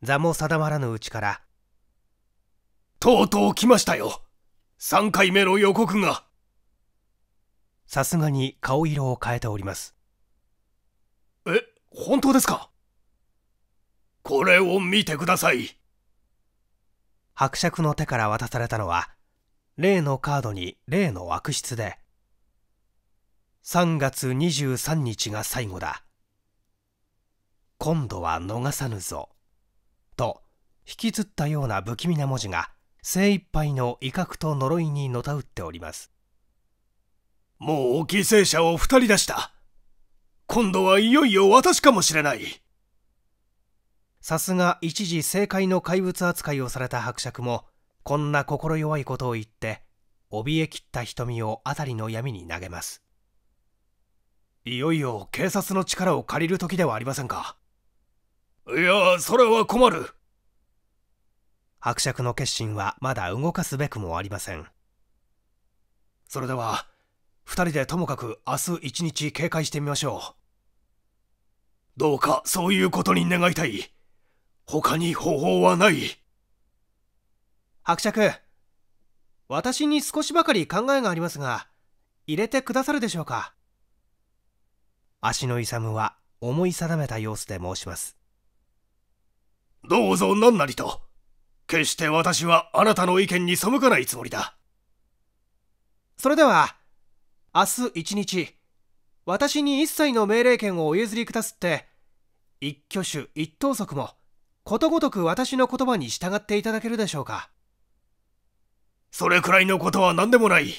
座も定まらぬうちから「とうとう来ましたよ3回目の予告が」さすがに顔色を変えておりますえ本当ですかこれを見てください伯爵の手から渡されたのは例のカードに例の悪質で3月23日が最後だ今度は逃さぬぞと引きつったような不気味な文字が精一杯の威嚇と呪いにのたうっておりますもう犠牲者を2人出した今度はいよいよ私かもしれないさすが一時政界の怪物扱いをされた伯爵もこんな心弱いことを言って怯えきった瞳を辺りの闇に投げますいよいよ警察の力を借りる時ではありませんかいやそれは困る伯爵の決心はまだ動かすべくもありませんそれでは2人でともかく明日一日警戒してみましょうどうかそういうことに願いたい他に方法はない伯爵私に少しばかり考えがありますが入れてくださるでしょうか足の勇は思い定めた様子で申しますどうぞ何なりと決して私はあなたの意見に背かないつもりだそれでは明日一日私に一切の命令権をお譲りくだすって一挙手一投足もことごとく私の言葉に従っていただけるでしょうかそれくらいのことは何でもない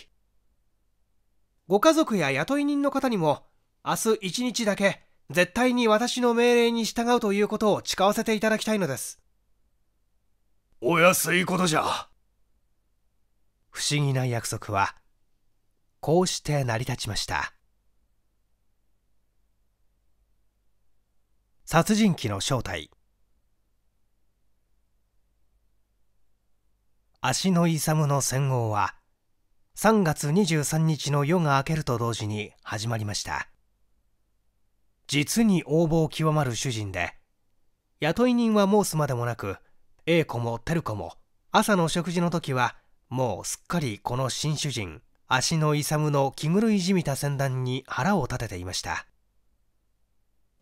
ご家族や雇い人の方にも明日一日だけ絶対に私の命令に従うということを誓わせていただきたいのですお安いことじゃ不思議な約束はこうして成り立ちました殺人鬼の正体足の勇の戦後は3月23日の夜が明けると同時に始まりました実に横暴極まる主人で雇い人は申すまでもなく A 子も照子も朝の食事の時はもうすっかりこの新主人足の勇の気狂いじみた戦団に腹を立てていました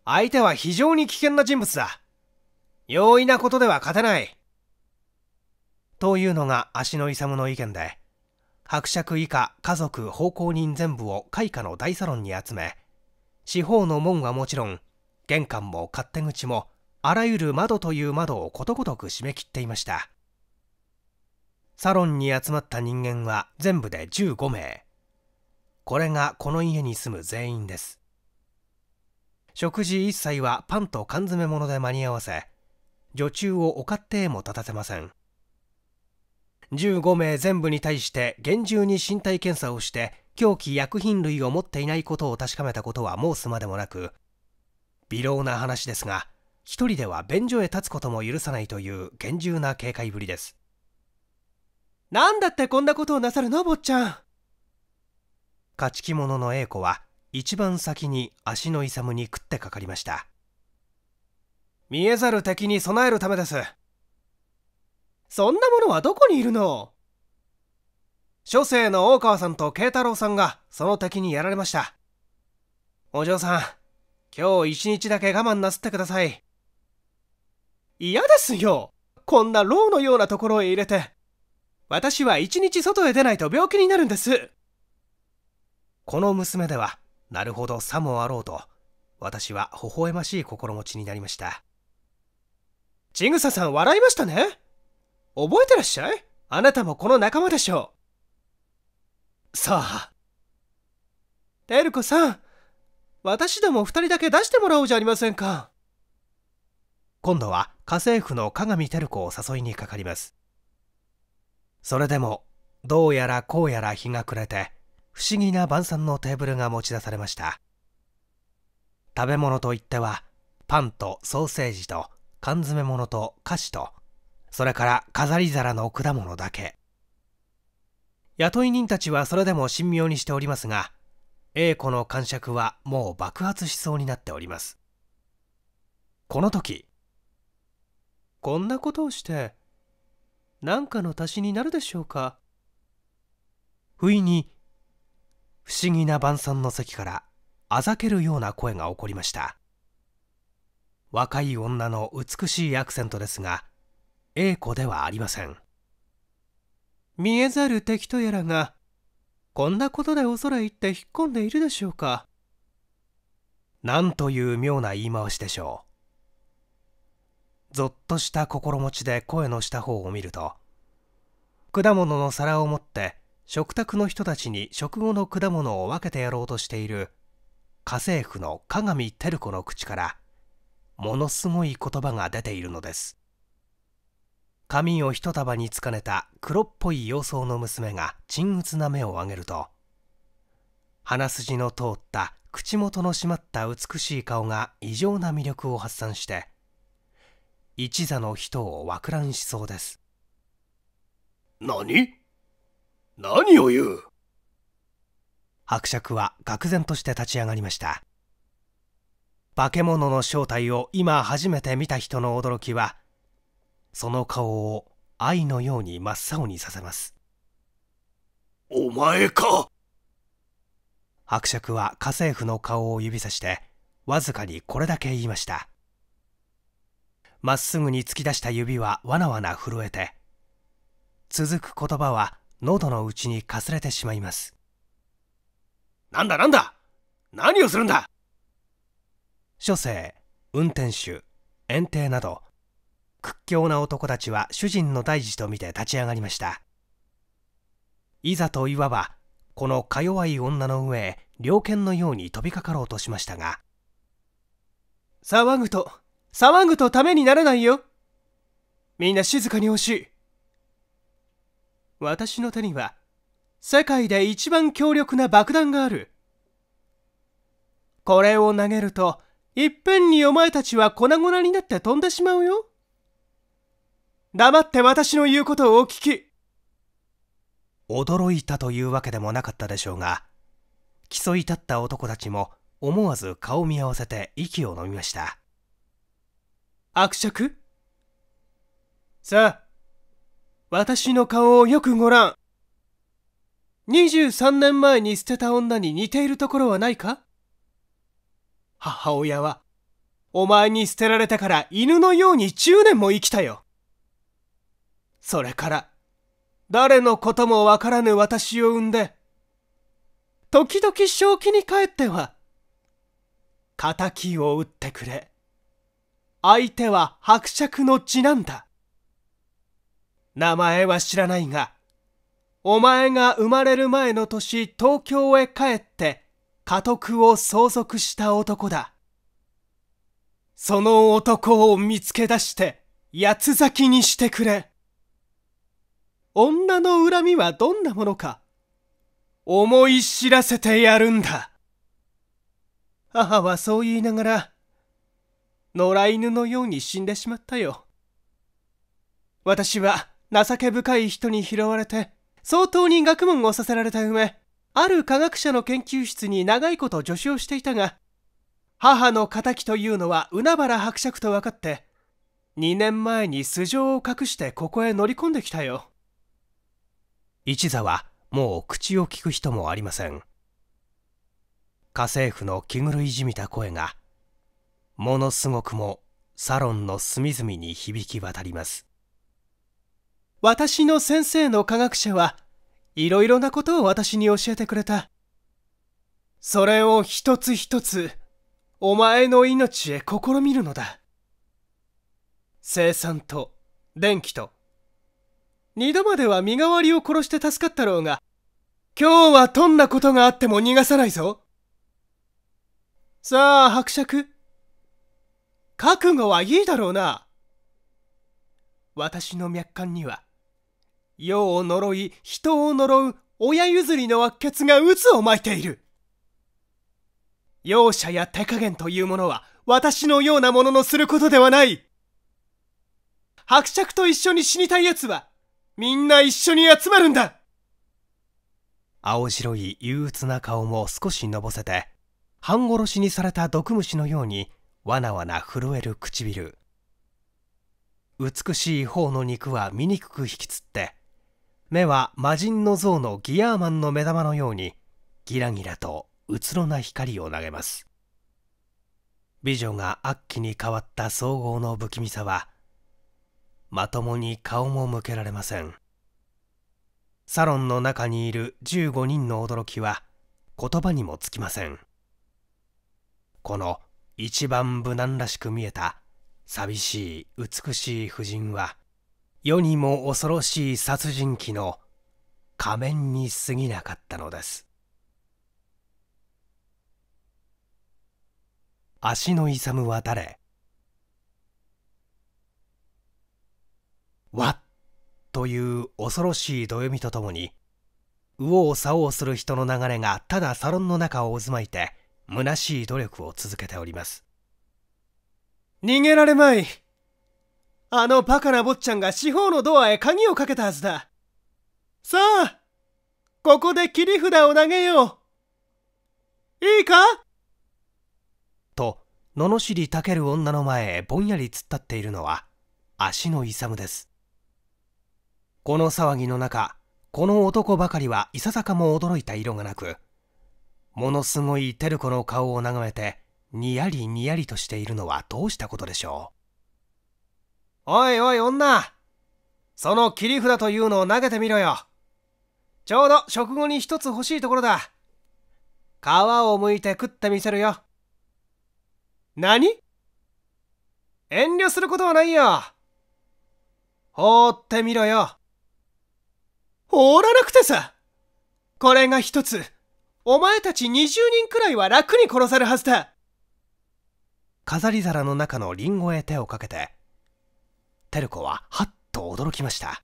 相手は非常に危険な人物だ容易なことでは勝てないというのが足の勇の意見で伯爵以下家族奉公人全部を開花の大サロンに集め四方の門はもちろん玄関も勝手口もあらゆる窓という窓をことごとく締め切っていましたサロンに集まった人間は全部で15名これがこの家に住む全員です食事一切はパンと缶詰物で間に合わせ女中をお勝手へも立たせません15名全部に対して厳重に身体検査をして狂気薬品類を持っていないことを確かめたことは申すまでもなく微量な話ですが一人では便所へ立つことも許さないという厳重な警戒ぶりです何だってこんなことをなさるの坊ちゃん勝ち着物の英子は一番先に足の勇に食ってかかりました見えざる敵に備えるためですそんなものはどこにいるの諸生の大川さんと慶太郎さんがその敵にやられました。お嬢さん、今日一日だけ我慢なすってください。嫌ですよこんな牢のようなところへ入れて。私は一日外へ出ないと病気になるんです。この娘では、なるほどさもあろうと、私は微笑ましい心持ちになりました。ちぐささん笑いましたね覚えてらっしゃいあなたもこの仲間でしょう。さあ。テルコさん、私ども2人だけ出してもらおうじゃありませんか。今度は家政婦の加賀見照子を誘いにかかります。それでも、どうやらこうやら日が暮れて、不思議な晩餐のテーブルが持ち出されました。食べ物といっては、パンとソーセージと缶詰物と菓子とそれから飾り皿の果物だけ雇い人たちはそれでも神妙にしておりますが A 子の感触はもう爆発しそうになっておりますこの時こんなことをして何かの足しになるでしょうか不意に不思議な晩餐の席からあざけるような声が起こりました若い女の美しいアクセントですが A 子ではありません見えざる敵とやらがこんなことでお空へ行って引っ込んでいるでしょうかなんという妙な言い回しでしょうぞっとした心持ちで声のした方を見ると果物の皿を持って食卓の人たちに食後の果物を分けてやろうとしている家政婦の鏡照子の口からものすごい言葉が出ているのです髪を一束につかねた黒っぽい様相の娘が沈鬱な目を上げると鼻筋の通った口元の締まった美しい顔が異常な魅力を発散して一座の人を惑乱しそうです何何を言う伯爵は愕然として立ち上がりました化け物の正体を今初めて見た人の驚きはその顔を愛のように真っ青にさせますお前か伯爵は家政婦の顔を指さしてわずかにこれだけ言いましたまっすぐに突き出した指はわなわな震えて続く言葉は喉の内にかすれてしまいますなんだなんだ何をするんだ諸生運転手園庭など屈強な男たちは主人の大事と見て立ち上がりましたいざといわばこのか弱い女の上へ猟犬のように飛びかかろうとしましたが騒ぐと騒ぐとためにならないよみんな静かに欲しい私の手には世界で一番強力な爆弾があるこれを投げるといっぺんにお前たちは粉々になって飛んでしまうよ黙って私の言うことをお聞き驚いたというわけでもなかったでしょうが競い立った男たちも思わず顔見合わせて息を飲みました悪尺さあ私の顔をよくご覧23年前に捨てた女に似ているところはないか母親はお前に捨てられてから犬のように10年も生きたよそれから、誰のこともわからぬ私を産んで、時々正気に帰っては、仇を撃ってくれ。相手は伯爵の血なんだ。名前は知らないが、お前が生まれる前の年東京へ帰って家督を相続した男だ。その男を見つけ出して八つ咲きにしてくれ。女の恨みはどんなものか、思い知らせてやるんだ。母はそう言いながら、野良犬のように死んでしまったよ。私は情け深い人に拾われて、相当に学問をさせられた上、ある科学者の研究室に長いこと助手をしていたが、母の仇というのは海原伯爵と分かって、2年前に素性を隠してここへ乗り込んできたよ。一座はもう口を聞く人もありません家政婦の気狂いじみた声がものすごくもサロンの隅々に響き渡ります私の先生の科学者はいろいろなことを私に教えてくれたそれを一つ一つお前の命へ試みるのだ生産と電気と二度までは身代わりを殺して助かったろうが、今日はどんなことがあっても逃がさないぞ。さあ、伯爵。覚悟はいいだろうな。私の脈管には、世を呪い、人を呪う親譲りの悪血が渦を巻いている。容赦や手加減というものは、私のようなもののすることではない。伯爵と一緒に死にたい奴は、みんな一緒に集まるんだ青白い憂鬱な顔も少しのぼせて、半殺しにされた毒虫のようにわなわな震える唇。美しい方の肉は醜く引きつって、目は魔人の像のギアーマンの目玉のようにギラギラとうつろな光を投げます。美女が悪鬼に変わった総合の不気味さはまともに顔も向けられませんサロンの中にいる15人の驚きは言葉にもつきませんこの一番無難らしく見えた寂しい美しい婦人は世にも恐ろしい殺人鬼の仮面に過ぎなかったのです足の勇は誰っという恐ろしいどよみとともに、右往左往する人の流れがただサロンの中を渦巻いて、虚しい努力を続けております。逃げられまい。あのバカな坊ちゃんが四方のドアへ鍵をかけたはずだ。さあ、ここで切り札を投げよう。いいかと、罵りたける女の前へぼんやり突っ立っているのは、足の勇です。この騒ぎの中この男ばかりはいささかも驚いた色がなくものすごい照子の顔を眺めてにやりにやりとしているのはどうしたことでしょうおいおい女その切り札というのを投げてみろよちょうど食後に一つ欲しいところだ皮を剥いて食ってみせるよ何遠慮することはないよ放ってみろよ放らなくてさこれが一つお前たち20人くらいは楽に殺されるはずだ飾り皿の中のリンゴへ手をかけてテルコははっと驚きました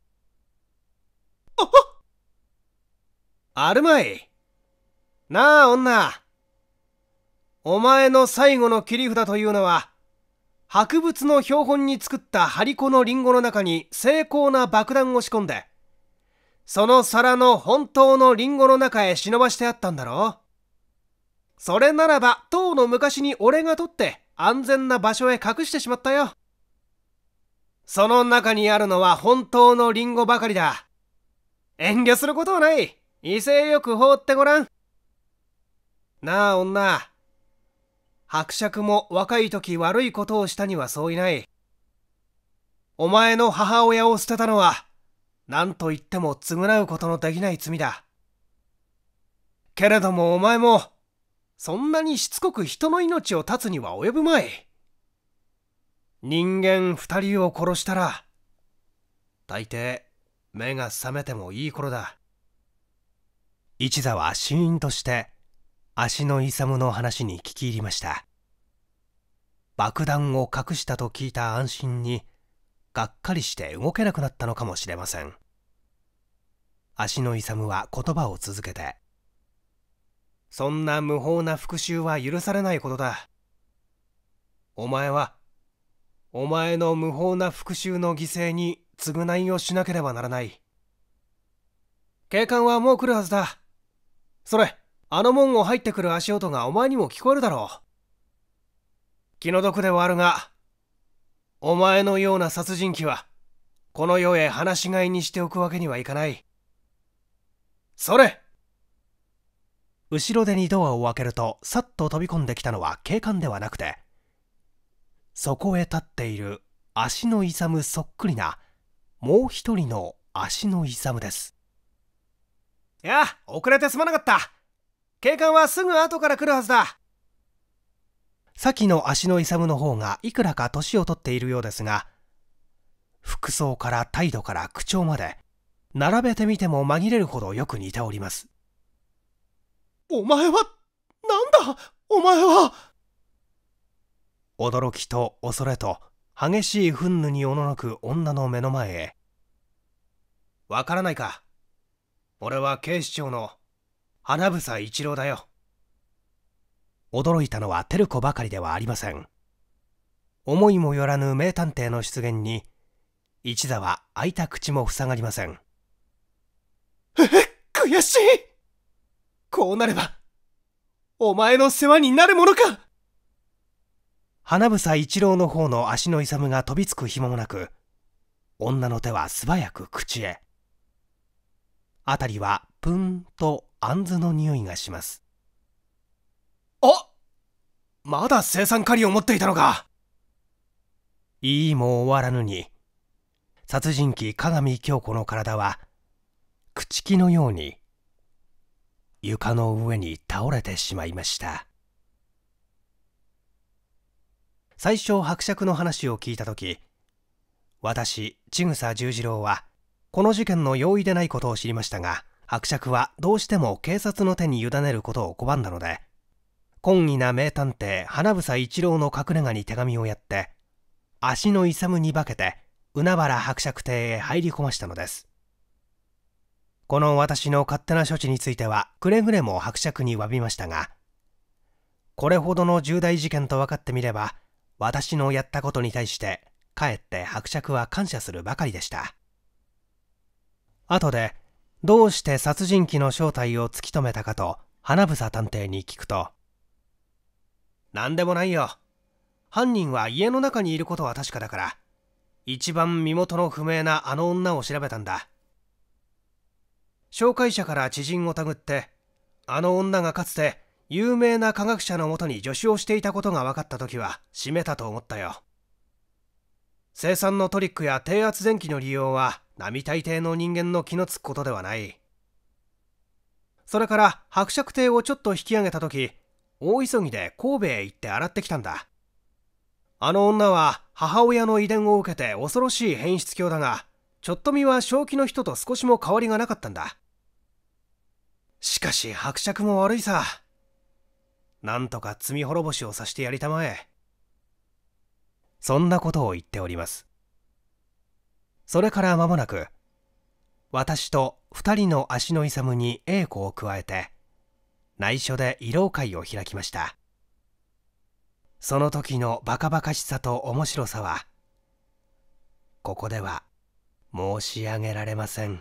あっあるまいなあ女お前の最後の切り札というのは博物の標本に作った張り子のリンゴの中に精巧な爆弾を仕込んでその皿の本当のリンゴの中へ忍ばしてあったんだろそれならば、当の昔に俺が取って安全な場所へ隠してしまったよ。その中にあるのは本当のリンゴばかりだ。遠慮することはない。威勢よく放ってごらん。なあ女。伯爵も若い時悪いことをしたにはそういない。お前の母親を捨てたのは何と言っても償うことのできない罪だ。けれどもお前も、そんなにしつこく人の命を絶つには及ぶまい。人間二人を殺したら、大抵、目が覚めてもいい頃だ。一座は死因として、足の勇の話に聞き入りました。爆弾を隠したと聞いた安心に、がっかりして動けなくなったのかもしれません。足の勇は言葉を続けてそんな無法な復讐は許されないことだお前はお前の無法な復讐の犠牲に償いをしなければならない警官はもう来るはずだそれあの門を入ってくる足音がお前にも聞こえるだろう気の毒ではあるがお前のような殺人鬼はこの世へ放し飼いにしておくわけにはいかないそれ後ろ手にドアを開けるとさっと飛び込んできたのは警官ではなくてそこへ立っている足のイサムそっくりなもう一人の足のイサムですいや遅れてすまなかった警官はすぐ後から来るはずだ先の足のイサムの方がいくらか年を取っているようですが服装から態度から口調まで並べてみても紛れるほどよく似ております。お前は、なんだお前は驚きと恐れと激しい憤怒におののく女の目の前へ。わからないか。俺は警視庁の花房一郎だよ。驚いたのは照子ばかりではありません。思いもよらぬ名探偵の出現に、一座は開いた口も塞がりません。悔しいこうなれば、お前の世話になるものか花房一郎の方の足の勇が飛びつく暇もなく、女の手は素早く口へ。辺りはプンと杏の匂いがします。あまだ生産狩りを持っていたのかいいも終わらぬに殺人鬼加賀美京子の体は朽木のように床の上に倒れてしまいました最初伯爵の話を聞いた時私千草十次郎はこの事件の容易でないことを知りましたが伯爵はどうしても警察の手に委ねることを拒んだので懇意な名探偵花房一郎の隠れ家に手紙をやって足の勇に化けて海原伯爵邸へ入り込ましたのですこの私の勝手な処置についてはくれぐれも伯爵に詫びましたがこれほどの重大事件と分かってみれば私のやったことに対してかえって伯爵は感謝するばかりでした後でどうして殺人鬼の正体を突き止めたかと花房探偵に聞くと何でもないよ犯人は家の中にいることは確かだから一番身元の不明なあの女を調べたんだ紹介者から知人をたぐってあの女がかつて有名な科学者のもとに助手をしていたことが分かった時は閉めたと思ったよ生産のトリックや低圧電気の利用は並大抵の人間の気のつくことではないそれから伯爵艇をちょっと引き上げた時大急ぎで神戸へ行って洗ってきたんだあの女は母親の遺伝を受けて恐ろしい変質狂だがちょっと見は正気の人と少しも変わりがなかったんだ。しかし伯爵も悪いさ。なんとか罪滅ぼしをさしてやりたまえ。そんなことを言っております。それから間もなく、私と二人の足の勇に栄子を加えて、内緒で慰労会を開きました。その時のバカバカしさと面白さは、ここでは申し上げられません。